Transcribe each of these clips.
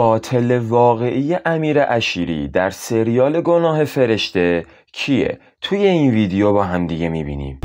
قاتل واقعی امیر اشیری در سریال گناه فرشته کیه؟ توی این ویدیو با همدیگه میبینیم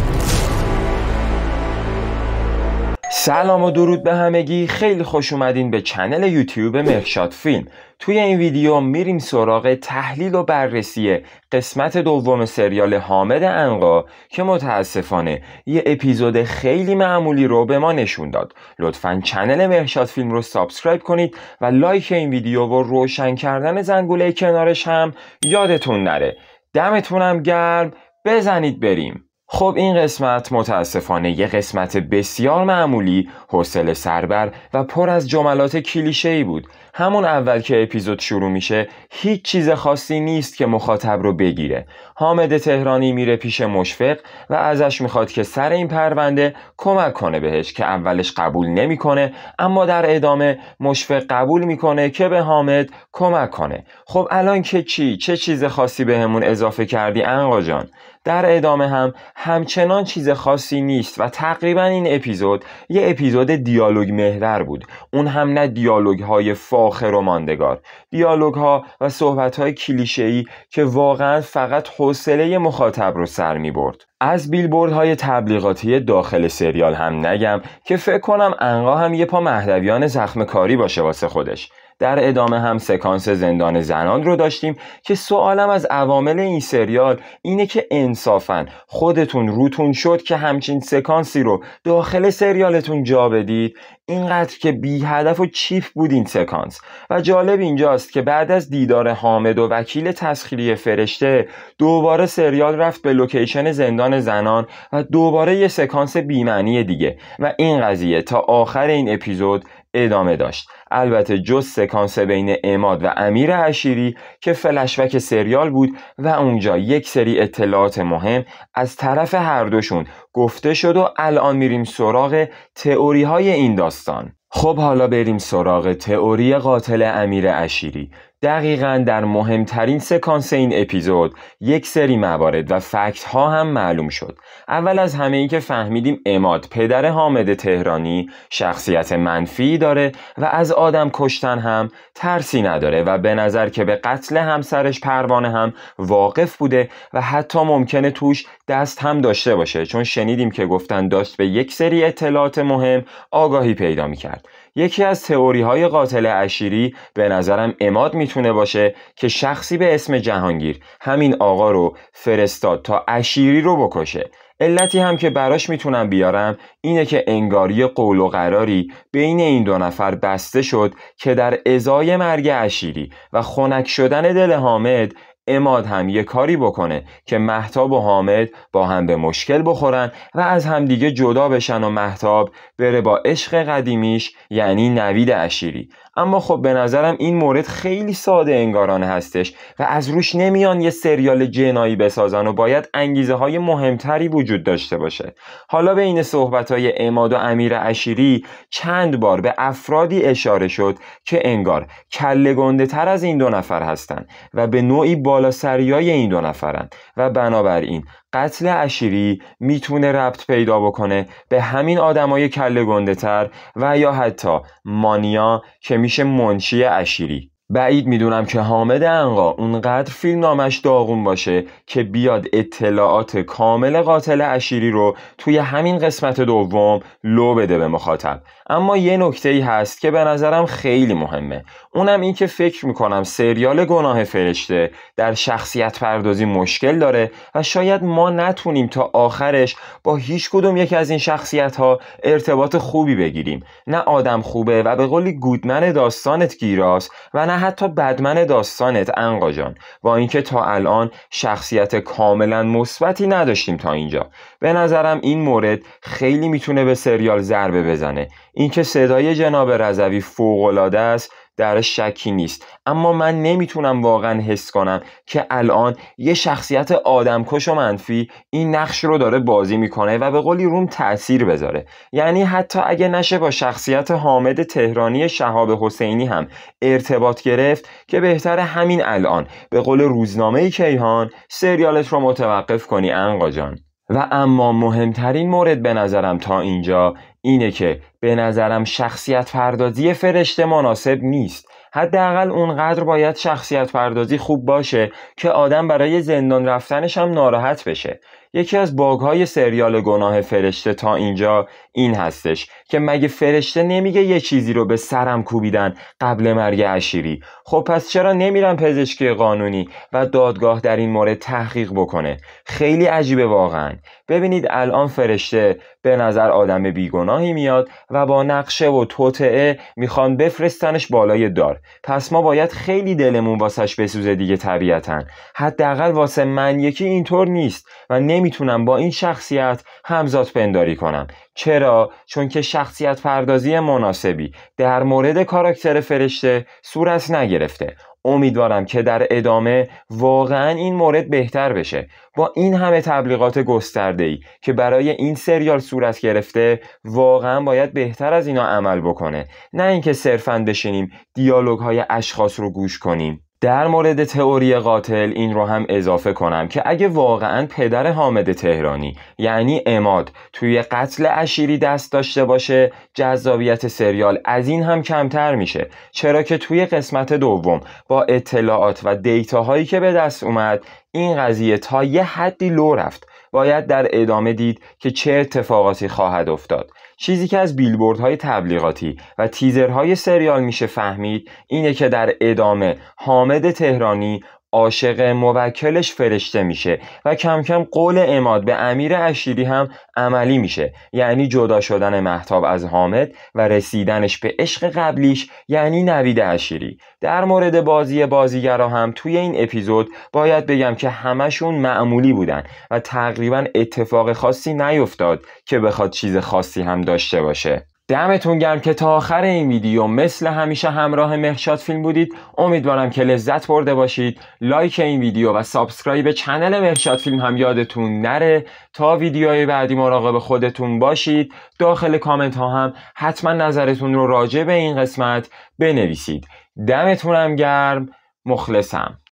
سلام و درود به همگی خیلی خوش اومدین به چنل یوتیوب مرشاد فیلم توی این ویدیو میریم سراغ تحلیل و بررسی قسمت دوم سریال حامد انقا که متاسفانه یه اپیزود خیلی معمولی رو به ما نشون داد لطفا چنل مرشاد فیلم رو سابسکرایب کنید و لایک این ویدیو و روشن کردن زنگوله کنارش هم یادتون نره دمتونم گرم بزنید بریم خب این قسمت متاسفانه یه قسمت بسیار معمولی حوصله سربر و پر از جملات کلیشه ای بود همون اول که اپیزود شروع میشه هیچ چیز خاصی نیست که مخاطب رو بگیره حامد تهرانی میره پیش مشفق و ازش میخواد که سر این پرونده کمک کنه بهش که اولش قبول نمیکنه اما در ادامه مشفق قبول میکنه که به حامد کمک کنه خب الان که چی چه چیز خاصی بهمون به اضافه کردی انقا جان در ادامه هم همچنان چیز خاصی نیست و تقریبا این اپیزود یه اپیزود دیالوگ محور بود اون هم نه دیالوگ های فاخر و ماندگار دیالوگ ها و صحبت های کلیشه ای که واقعا فقط حوصله مخاطب رو سر می برد از بیلبورد های تبلیغاتی داخل سریال هم نگم که فکر کنم انقا هم یه پا مهدویان زخم کاری باشه واسه خودش در ادامه هم سکانس زندان زنان رو داشتیم که سوالم از عوامل این سریال اینه که انصافا خودتون روتون شد که همچین سکانسی رو داخل سریالتون جا بدید اینقدر که بی هدف و چیف بود این سکانس و جالب اینجاست که بعد از دیدار حامد و وکیل تسخیری فرشته دوباره سریال رفت به لوکیشن زندان زنان و دوباره یه سکانس بیمعنی دیگه و این قضیه تا آخر این اپیزود ادامه داشت البته جز سکانس بین اماد و امیر اشیری که فلشوک سریال بود و اونجا یک سری اطلاعات مهم از طرف هر دوشون گفته شد و الان میریم سراغ تئوری های این داستان خب حالا بریم سراغ تئوری قاتل امیر اشیری دقیقا در مهمترین سکانس این اپیزود یک سری موارد و فکت ها هم معلوم شد اول از همه این که فهمیدیم اماد پدر حامد تهرانی شخصیت منفی داره و از آدم کشتن هم ترسی نداره و به نظر که به قتل همسرش پروانه هم واقف بوده و حتی ممکنه توش دست هم داشته باشه چون شنیدیم که گفتن داشت به یک سری اطلاعات مهم آگاهی پیدا میکرد یکی از تئوری های قاتل عشیری به نظرم اماد میتونه باشه که شخصی به اسم جهانگیر همین آقا رو فرستاد تا عشیری رو بکشه علتی هم که براش میتونم بیارم اینه که انگاری قول و قراری بین این دو نفر بسته شد که در ازای مرگ عشیری و خنک شدن دل حامد اماد هم یه کاری بکنه که محتاب و حامد با هم به مشکل بخورن و از همدیگه جدا بشن و محتاب بره با عشق قدیمیش یعنی نوید اشیری اما خب به نظرم این مورد خیلی ساده انگارانه هستش و از روش نمیان یه سریال جنایی بسازن و باید انگیزه های مهمتری وجود داشته باشه حالا بین صحبت های اماد و امیر اشیری چند بار به افرادی اشاره شد که انگار کله گنده تر از این دو نفر هستند و به نوعی با بالا سریای این دو نفرن و بنابراین قتل اشیری میتونه ربط پیدا بکنه به همین آدمای کله گنده تر و یا حتی مانیا که میشه منشی اشیری بعید میدونم که حامد انقا اونقدر فیلم نامش داغون باشه که بیاد اطلاعات کامل قاتل اشیری رو توی همین قسمت دوم لو بده به مخاطب اما یه نکته ای هست که به نظرم خیلی مهمه اونم این که فکر میکنم سریال گناه فرشته در شخصیت پردازی مشکل داره و شاید ما نتونیم تا آخرش با هیچ کدوم یکی از این شخصیت ها ارتباط خوبی بگیریم نه آدم خوبه و به قولی گودمن داستانت گیراست و نه نه حتی بدمن داستانت انقا جان با اینکه تا الان شخصیت کاملا مثبتی نداشتیم تا اینجا به نظرم این مورد خیلی میتونه به سریال ضربه بزنه اینکه صدای جناب رضوی فوق العاده است در شکی نیست اما من نمیتونم واقعا حس کنم که الان یه شخصیت آدمکش و منفی این نقش رو داره بازی میکنه و به قولی روم تاثیر بذاره یعنی حتی اگه نشه با شخصیت حامد تهرانی شهاب حسینی هم ارتباط گرفت که بهتر همین الان به قول روزنامه کیهان سریالت رو متوقف کنی انقا جان و اما مهمترین مورد به نظرم تا اینجا اینه که به نظرم شخصیت پردازی فرشته مناسب نیست حداقل اونقدر باید شخصیت پردازی خوب باشه که آدم برای زندان رفتنش هم ناراحت بشه یکی از باگهای سریال گناه فرشته تا اینجا این هستش که مگه فرشته نمیگه یه چیزی رو به سرم کوبیدن قبل مرگ عشیری خب پس چرا نمیرن پزشکی قانونی و دادگاه در این مورد تحقیق بکنه خیلی عجیبه واقعا ببینید الان فرشته به نظر آدم بیگناهی میاد و با نقشه و توطعه میخوان بفرستنش بالای دار پس ما باید خیلی دلمون واسش بسوزه دیگه طبیعتا حداقل واسه من یکی اینطور نیست و نمیتونم با این شخصیت همزاد پنداری کنم چرا چون که شخصیت پردازی مناسبی در مورد کاراکتر فرشته صورت نگرفته امیدوارم که در ادامه واقعا این مورد بهتر بشه با این همه تبلیغات گسترده ای که برای این سریال صورت گرفته واقعا باید بهتر از اینا عمل بکنه نه اینکه صرفا بشینیم دیالوگ های اشخاص رو گوش کنیم در مورد تئوری قاتل این رو هم اضافه کنم که اگه واقعا پدر حامد تهرانی یعنی اماد توی قتل اشیری دست داشته باشه جذابیت سریال از این هم کمتر میشه چرا که توی قسمت دوم با اطلاعات و دیتاهایی که به دست اومد این قضیه تا یه حدی لو رفت باید در ادامه دید که چه اتفاقاتی خواهد افتاد چیزی که از بیلبوردهای تبلیغاتی و تیزرهای سریال میشه فهمید اینه که در ادامه حامد تهرانی عاشق موکلش فرشته میشه و کم کم قول اماد به امیر اشیری هم عملی میشه یعنی جدا شدن محتاب از حامد و رسیدنش به عشق قبلیش یعنی نوید اشیری در مورد بازی بازیگرا هم توی این اپیزود باید بگم که همشون معمولی بودن و تقریبا اتفاق خاصی نیفتاد که بخواد چیز خاصی هم داشته باشه دمتون گرم که تا آخر این ویدیو مثل همیشه همراه مهشاد فیلم بودید امیدوارم که لذت برده باشید لایک این ویدیو و سابسکرایب چنل مهشاد فیلم هم یادتون نره تا ویدیوهای بعدی مراقب خودتون باشید داخل کامنت ها هم حتما نظرتون رو راجع به این قسمت بنویسید دمتونم گرم مخلصم